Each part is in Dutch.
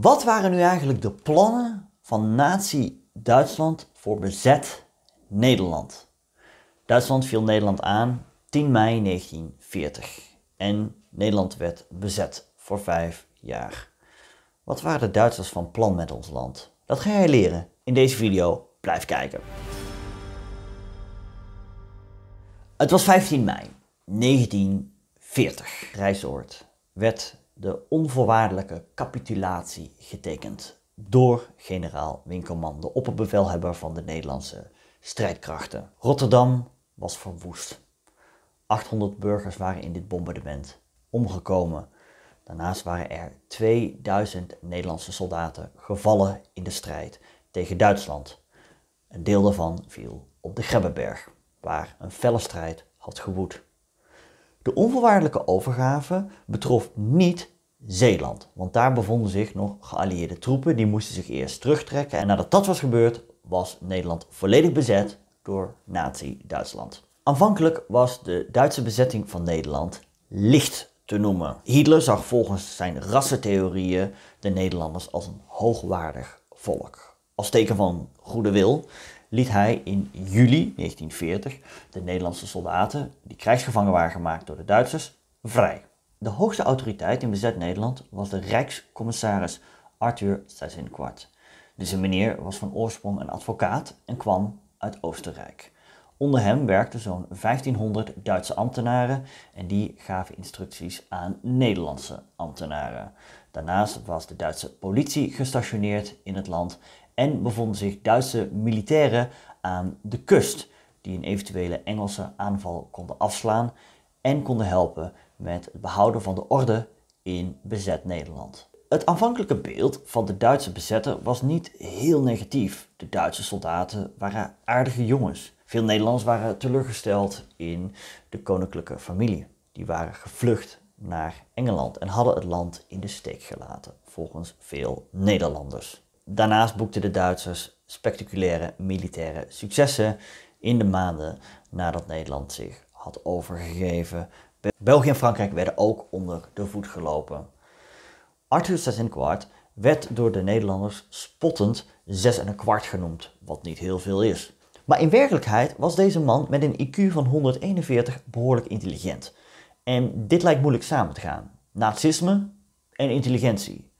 Wat waren nu eigenlijk de plannen van Nazi-Duitsland voor bezet Nederland? Duitsland viel Nederland aan 10 mei 1940 en Nederland werd bezet voor vijf jaar. Wat waren de Duitsers van plan met ons land? Dat ga jij leren in deze video. Blijf kijken. Het was 15 mei 1940. Rijsoord werd de onvoorwaardelijke capitulatie getekend door generaal Winkelman, de opperbevelhebber van de Nederlandse strijdkrachten. Rotterdam was verwoest. 800 burgers waren in dit bombardement omgekomen. Daarnaast waren er 2000 Nederlandse soldaten gevallen in de strijd tegen Duitsland. Een deel daarvan viel op de Grebbeberg, waar een felle strijd had gewoed. De onvoorwaardelijke overgave betrof niet Zeeland. Want daar bevonden zich nog geallieerde troepen. Die moesten zich eerst terugtrekken. En nadat dat was gebeurd, was Nederland volledig bezet door Nazi-Duitsland. Aanvankelijk was de Duitse bezetting van Nederland licht te noemen. Hitler zag volgens zijn rassentheorieën de Nederlanders als een hoogwaardig volk. Als teken van goede wil liet hij in juli 1940 de Nederlandse soldaten die krijgsgevangen waren gemaakt door de Duitsers vrij. De hoogste autoriteit in bezet Nederland was de Rijkscommissaris Arthur Seyss-Inquart. Deze meneer was van oorsprong een advocaat en kwam uit Oostenrijk. Onder hem werkten zo'n 1500 Duitse ambtenaren en die gaven instructies aan Nederlandse ambtenaren. Daarnaast was de Duitse politie gestationeerd in het land en bevonden zich Duitse militairen aan de kust die een eventuele Engelse aanval konden afslaan en konden helpen met het behouden van de orde in bezet Nederland. Het aanvankelijke beeld van de Duitse bezetter was niet heel negatief. De Duitse soldaten waren aardige jongens. Veel Nederlanders waren teleurgesteld in de koninklijke familie. Die waren gevlucht naar Engeland en hadden het land in de steek gelaten, volgens veel Nederlanders. Daarnaast boekten de Duitsers spectaculaire militaire successen in de maanden nadat Nederland zich had overgegeven België en Frankrijk werden ook onder de voet gelopen. Arthur saint werd door de Nederlanders spottend 6 en een kwart genoemd, wat niet heel veel is. Maar in werkelijkheid was deze man met een IQ van 141 behoorlijk intelligent. En dit lijkt moeilijk samen te gaan. Nazisme en intelligentie.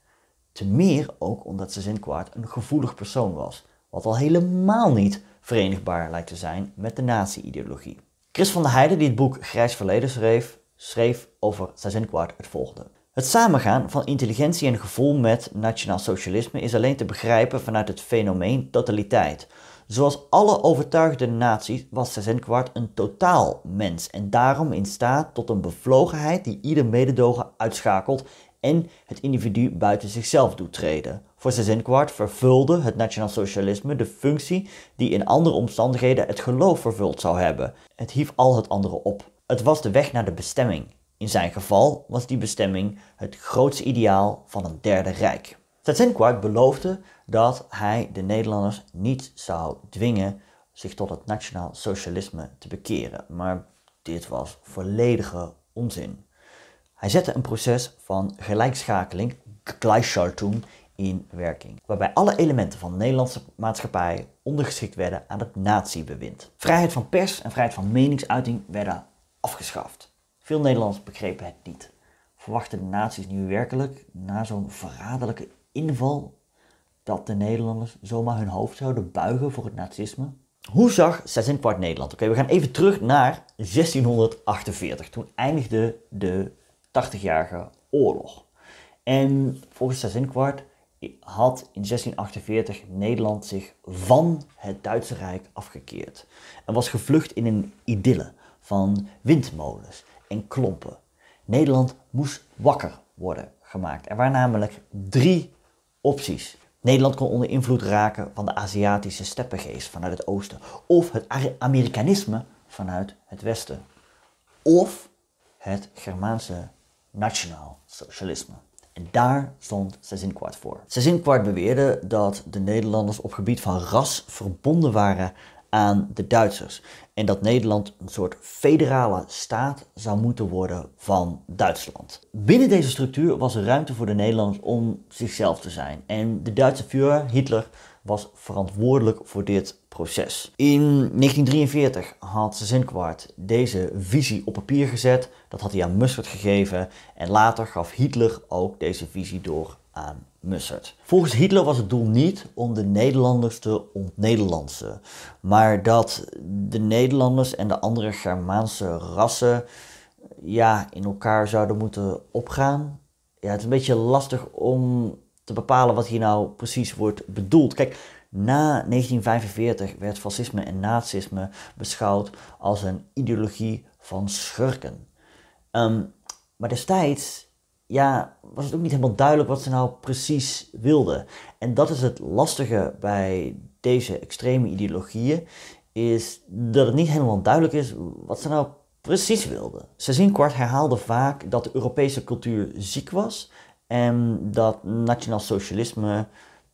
Te meer ook omdat saint een gevoelig persoon was, wat al helemaal niet verenigbaar lijkt te zijn met de nazi-ideologie. Chris van der Heijden, die het boek Grijs Verleden schreef, schreef over Sazinkwart het volgende. Het samengaan van intelligentie en gevoel met nationaal socialisme is alleen te begrijpen vanuit het fenomeen totaliteit. Zoals alle overtuigde naties was Sazenkwart een totaal mens en daarom in staat tot een bevlogenheid die ieder mededogen uitschakelt en het individu buiten zichzelf doet treden. Voor Zezenkwart vervulde het nationaal socialisme de functie die in andere omstandigheden het geloof vervuld zou hebben. Het hief al het andere op. Het was de weg naar de bestemming. In zijn geval was die bestemming het grootste ideaal van een derde rijk. Tsetsenkwart beloofde dat hij de Nederlanders niet zou dwingen zich tot het nationaal socialisme te bekeren. Maar dit was volledige onzin. Hij zette een proces van gelijkschakeling, gleichschaltung, in werking, waarbij alle elementen van de Nederlandse maatschappij ondergeschikt werden aan het natiebewind. Vrijheid van pers en vrijheid van meningsuiting werden afgeschaft. Veel Nederlanders begrepen het niet. Verwachten de naties nu werkelijk, na zo'n verraderlijke inval, dat de Nederlanders zomaar hun hoofd zouden buigen voor het nazisme? Hoe zag en kwart Nederland? Oké, we gaan even terug naar 1648. Toen eindigde de 80 oorlog. En volgens Sazinkwart had in 1648 Nederland zich van het Duitse Rijk afgekeerd en was gevlucht in een idylle van windmolens en klompen. Nederland moest wakker worden gemaakt. Er waren namelijk drie opties. Nederland kon onder invloed raken van de Aziatische steppengeest vanuit het oosten of het Amerikanisme vanuit het westen of het Germaanse nationaal socialisme. En daar stond Sezinquart voor. Sezinquart beweerde dat de Nederlanders op gebied van ras verbonden waren aan de Duitsers. En dat Nederland een soort federale staat zou moeten worden van Duitsland. Binnen deze structuur was er ruimte voor de Nederlanders om zichzelf te zijn. En de Duitse Führer, Hitler, was verantwoordelijk voor dit proces. In 1943 had Zinkwart deze visie op papier gezet, dat had hij aan Mussert gegeven en later gaf Hitler ook deze visie door aan Mussert. Volgens Hitler was het doel niet om de Nederlanders te ontnederlandsen, maar dat de Nederlanders en de andere Germaanse rassen ja, in elkaar zouden moeten opgaan. Ja, het is een beetje lastig om te bepalen wat hier nou precies wordt bedoeld. Kijk, na 1945 werd fascisme en nazisme beschouwd als een ideologie van schurken. Ehm, maar destijds ja, was het ook niet helemaal duidelijk wat ze nou precies wilden. En dat is het lastige bij deze extreme ideologieën, is dat het niet helemaal duidelijk is wat ze nou precies wilden. zien Kwart herhaalde vaak dat de Europese cultuur ziek was en dat nationaal socialisme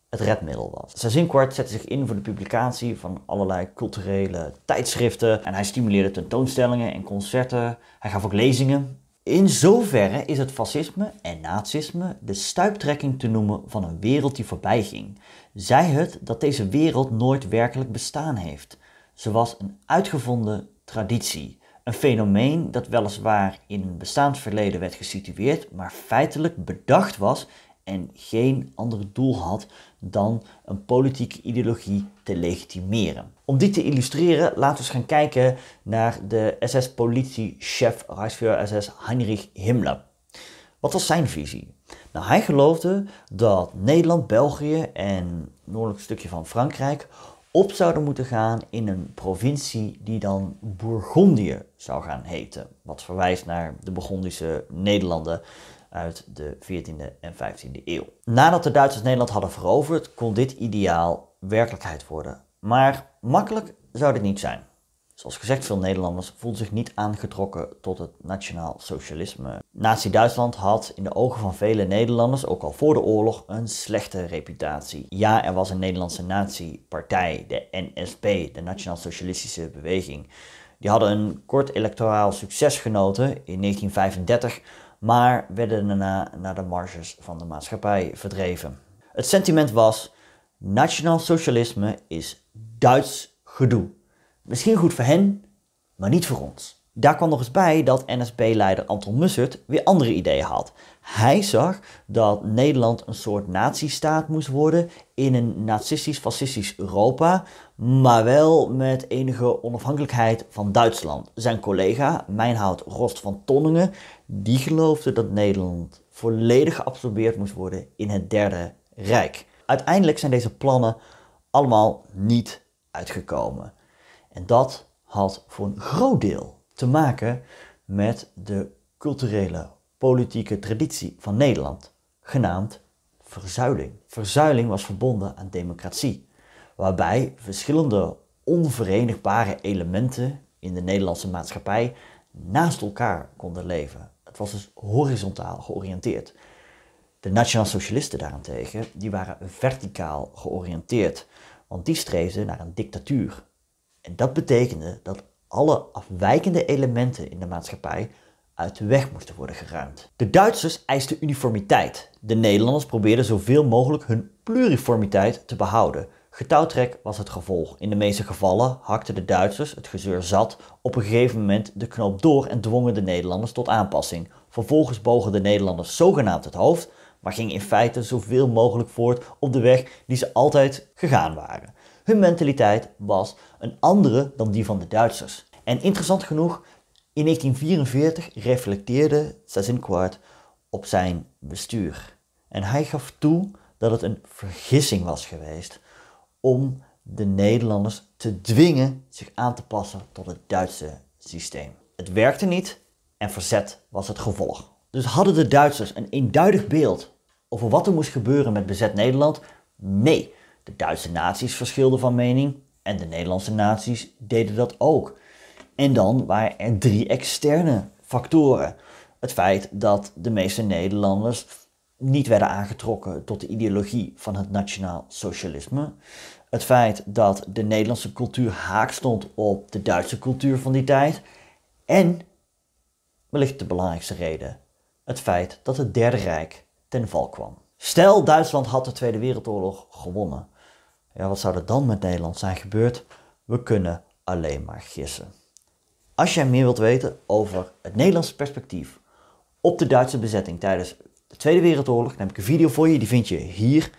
het redmiddel was. kwart zette zich in voor de publicatie van allerlei culturele tijdschriften en hij stimuleerde tentoonstellingen en concerten. Hij gaf ook lezingen. In zoverre is het fascisme en nazisme de stuiptrekking te noemen van een wereld die voorbij ging. Zij het dat deze wereld nooit werkelijk bestaan heeft. Ze was een uitgevonden traditie. Een fenomeen dat weliswaar in een bestaand verleden werd gesitueerd, maar feitelijk bedacht was en geen ander doel had dan een politieke ideologie te legitimeren. Om dit te illustreren, laten we eens gaan kijken naar de SS-politiechef Reichsführer SS Heinrich Himmler. Wat was zijn visie? Nou, hij geloofde dat Nederland, België en noordelijk stukje van Frankrijk op zouden moeten gaan in een provincie die dan Bourgondië zou gaan heten. Wat verwijst naar de Bourgondische Nederlanden uit de 14e en 15e eeuw. Nadat de Duitsers Nederland hadden veroverd, kon dit ideaal werkelijkheid worden. Maar makkelijk zou dit niet zijn. Zoals gezegd, veel Nederlanders voelden zich niet aangetrokken tot het nationaal socialisme. Nazi-Duitsland had in de ogen van vele Nederlanders, ook al voor de oorlog, een slechte reputatie. Ja, er was een Nederlandse natiepartij, partij de NSB, de Nationaal Socialistische Beweging. Die hadden een kort electoraal succes genoten in 1935 maar werden daarna naar de marges van de maatschappij verdreven. Het sentiment was: nationaal socialisme is Duits gedoe. Misschien goed voor hen, maar niet voor ons. Daar kwam nog eens bij dat NSB-leider Anton Mussert weer andere ideeën had. Hij zag dat Nederland een soort nazistaat moest worden in een nazistisch-fascistisch Europa, maar wel met enige onafhankelijkheid van Duitsland. Zijn collega, Mijnhout Rost van Tonningen, die geloofde dat Nederland volledig geabsorbeerd moest worden in het Derde Rijk. Uiteindelijk zijn deze plannen allemaal niet uitgekomen. En dat had voor een groot deel te maken met de culturele, politieke traditie van Nederland, genaamd verzuiling. Verzuiling was verbonden aan democratie, waarbij verschillende onverenigbare elementen in de Nederlandse maatschappij naast elkaar konden leven. Het was dus horizontaal georiënteerd. De nationaal-socialisten daarentegen, die waren verticaal georiënteerd, want die streefden naar een dictatuur. En dat betekende dat alle afwijkende elementen in de maatschappij uit de weg moesten worden geruimd. De Duitsers eisten uniformiteit. De Nederlanders probeerden zoveel mogelijk hun pluriformiteit te behouden. Getouwtrek was het gevolg. In de meeste gevallen hakten de Duitsers het gezeur zat op een gegeven moment de knoop door en dwongen de Nederlanders tot aanpassing. Vervolgens bogen de Nederlanders zogenaamd het hoofd, maar gingen in feite zoveel mogelijk voort op de weg die ze altijd gegaan waren. Hun mentaliteit was een andere dan die van de Duitsers. En interessant genoeg, in 1944 reflecteerde Sazinquart op zijn bestuur. En hij gaf toe dat het een vergissing was geweest om de Nederlanders te dwingen zich aan te passen tot het Duitse systeem. Het werkte niet en verzet was het gevolg. Dus hadden de Duitsers een eenduidig beeld over wat er moest gebeuren met bezet Nederland? Nee, de Duitse naties verschilden van mening en de Nederlandse naties deden dat ook. En dan waren er drie externe factoren. Het feit dat de meeste Nederlanders niet werden aangetrokken tot de ideologie van het nationaal socialisme. Het feit dat de Nederlandse cultuur haak stond op de Duitse cultuur van die tijd. En, wellicht de belangrijkste reden, het feit dat het Derde Rijk ten val kwam. Stel, Duitsland had de Tweede Wereldoorlog gewonnen. Ja, wat zou er dan met Nederland zijn gebeurd? We kunnen alleen maar gissen. Als jij meer wilt weten over het Nederlandse perspectief op de Duitse bezetting tijdens de Tweede Wereldoorlog, dan heb ik een video voor je, die vind je hier.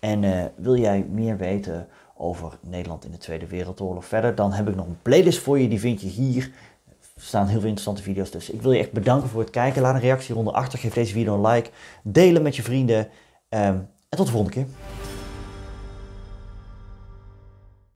En eh, wil jij meer weten over Nederland in de Tweede Wereldoorlog verder, dan heb ik nog een playlist voor je, die vind je hier. Er staan heel veel interessante video's tussen. Ik wil je echt bedanken voor het kijken. Laat een reactie hieronder achter. Geef deze video een like. Delen met je vrienden. Ehm, en tot de volgende keer.